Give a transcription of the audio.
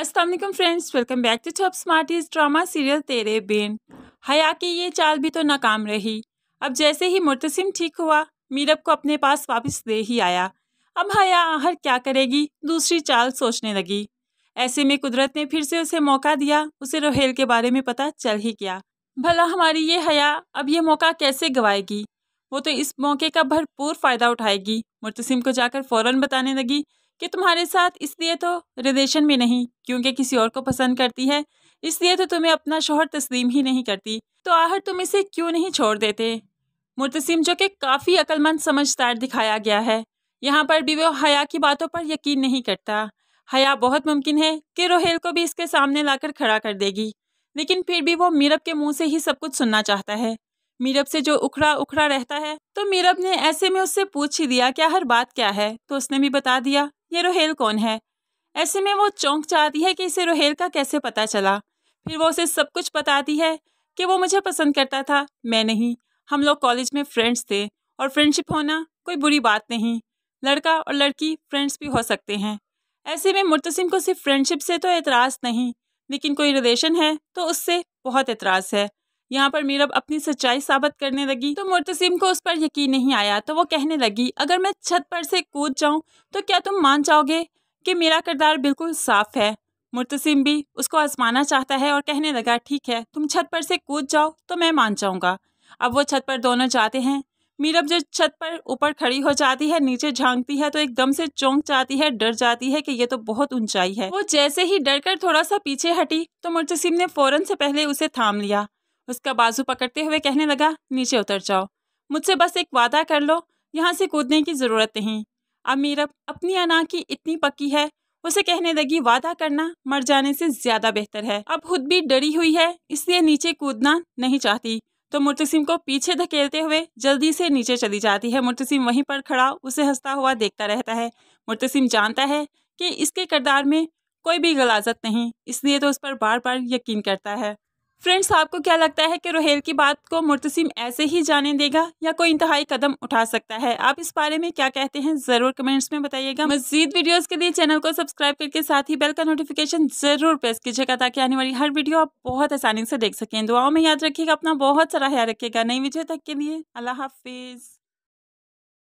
Aslam friends welcome back to Top Smarties drama serial तेरे बेन हया की ये चाल भी तो नाकाम रही अब जैसे ही मुर्तसिम ठीक हुआ मीरब को अपने पास वापस दे ही आया अब हया आहर क्या करेगी दूसरी चाल सोचने लगी ऐसे में कुदरत ने फिर से उसे मौका दिया उसे रोहेल के बारे में पता चल ही गया भला हमारी ये हया अब ये मौका कैसे गवाएगी वो तो इस मौके का भरपूर फ़ायदा उठाएगी मुर्तसिम को जाकर फ़ौरन बताने लगी कि तुम्हारे साथ इसलिए तो रिलेशन में नहीं क्योंकि किसी और को पसंद करती है इसलिए तो तुम्हें अपना शोहर तस्लीम ही नहीं करती तो आहर तुम इसे क्यों नहीं छोड़ देते मुतसिम जो कि काफ़ी अक्लमंद समझदार दिखाया गया है यहाँ पर भी वो हया की बातों पर यकीन नहीं करता हया बहुत मुमकिन है कि रोहेल को भी इसके सामने लाकर खड़ा कर देगी लेकिन फिर भी वो मीरब के मुंह से ही सब कुछ सुनना चाहता है मीरब से जो उखड़ा उखड़ा रहता है तो मीरब ने ऐसे में उससे पूछ ही दिया क्या हर बात क्या है तो उसने भी बता दिया ये रोहेल कौन है ऐसे में वो चौंक जाती है कि इसे रोहेल का कैसे पता चला फिर वो उसे सब कुछ बताती है कि वो मुझे पसंद करता था मैं नहीं हम लोग कॉलेज में फ्रेंड्स थे और फ्रेंडशिप होना कोई बुरी बात नहीं लड़का और लड़की फ्रेंड्स भी हो सकते हैं ऐसे में मुर्तसिम को सिर्फ फ्रेंडशिप से तो एतराज़ नहीं लेकिन कोई रिलेशन है तो उससे बहुत एतराज़ है यहाँ पर मीरब अपनी सच्चाई साबित करने लगी तो मुर्तसिम को उस पर यकीन नहीं आया तो वो कहने लगी अगर मैं छत पर से कूद जाऊँ तो क्या तुम मान जाओगे कि मेरा किरदार बिल्कुल साफ है मुर्तसिम भी उसको आजमाना चाहता है और कहने लगा ठीक है तुम छत पर से कूद जाओ तो मैं मान जाऊँगा अब वो छत पर दोनों जाते हैं मीरब जो छत पर ऊपर खड़ी हो जाती है नीचे झांकती है तो एकदम से चौंक जाती है डर जाती है कि ये तो बहुत ऊंचाई है वो जैसे ही डरकर थोड़ा सा पीछे हटी तो मुर्तसिम ने फौरन से पहले उसे थाम लिया उसका बाजू पकड़ते हुए कहने लगा नीचे उतर जाओ मुझसे बस एक वादा कर लो यहाँ से कूदने की ज़रूरत नहीं अब मीरब अपनी अना की इतनी पक्की है उसे कहने लगी वादा करना मर जाने से ज़्यादा बेहतर है अब खुद भी डरी हुई है इसलिए नीचे कूदना नहीं चाहती तो मुर्तसिम को पीछे धकेलते हुए जल्दी से नीचे चली जाती है मुर्तसिम वहीं पर खड़ा उसे हंसता हुआ देखता रहता है मुर्तसिम जानता है कि इसके किरदार में कोई भी गलाजत नहीं इसलिए तो उस पर बार बार यकीन करता है फ्रेंड्स तो आपको क्या लगता है कि रोहेल की बात को मुर्तसिम ऐसे ही जाने देगा या कोई इंतहाई कदम उठा सकता है आप इस बारे में क्या कहते हैं जरूर कमेंट्स में बताइएगा मजीद वीडियोस के लिए चैनल को सब्सक्राइब करके साथ ही बेल का नोटिफिकेशन जरूर प्रेस कीजिएगा ताकि आने वाली हर वीडियो आप बहुत आसानी से देख सकें दुआओं में याद रखिएगा अपना बहुत सारा ख्याल रखिएगा नई वीडियो तक के लिए अल्लाह हाफिज़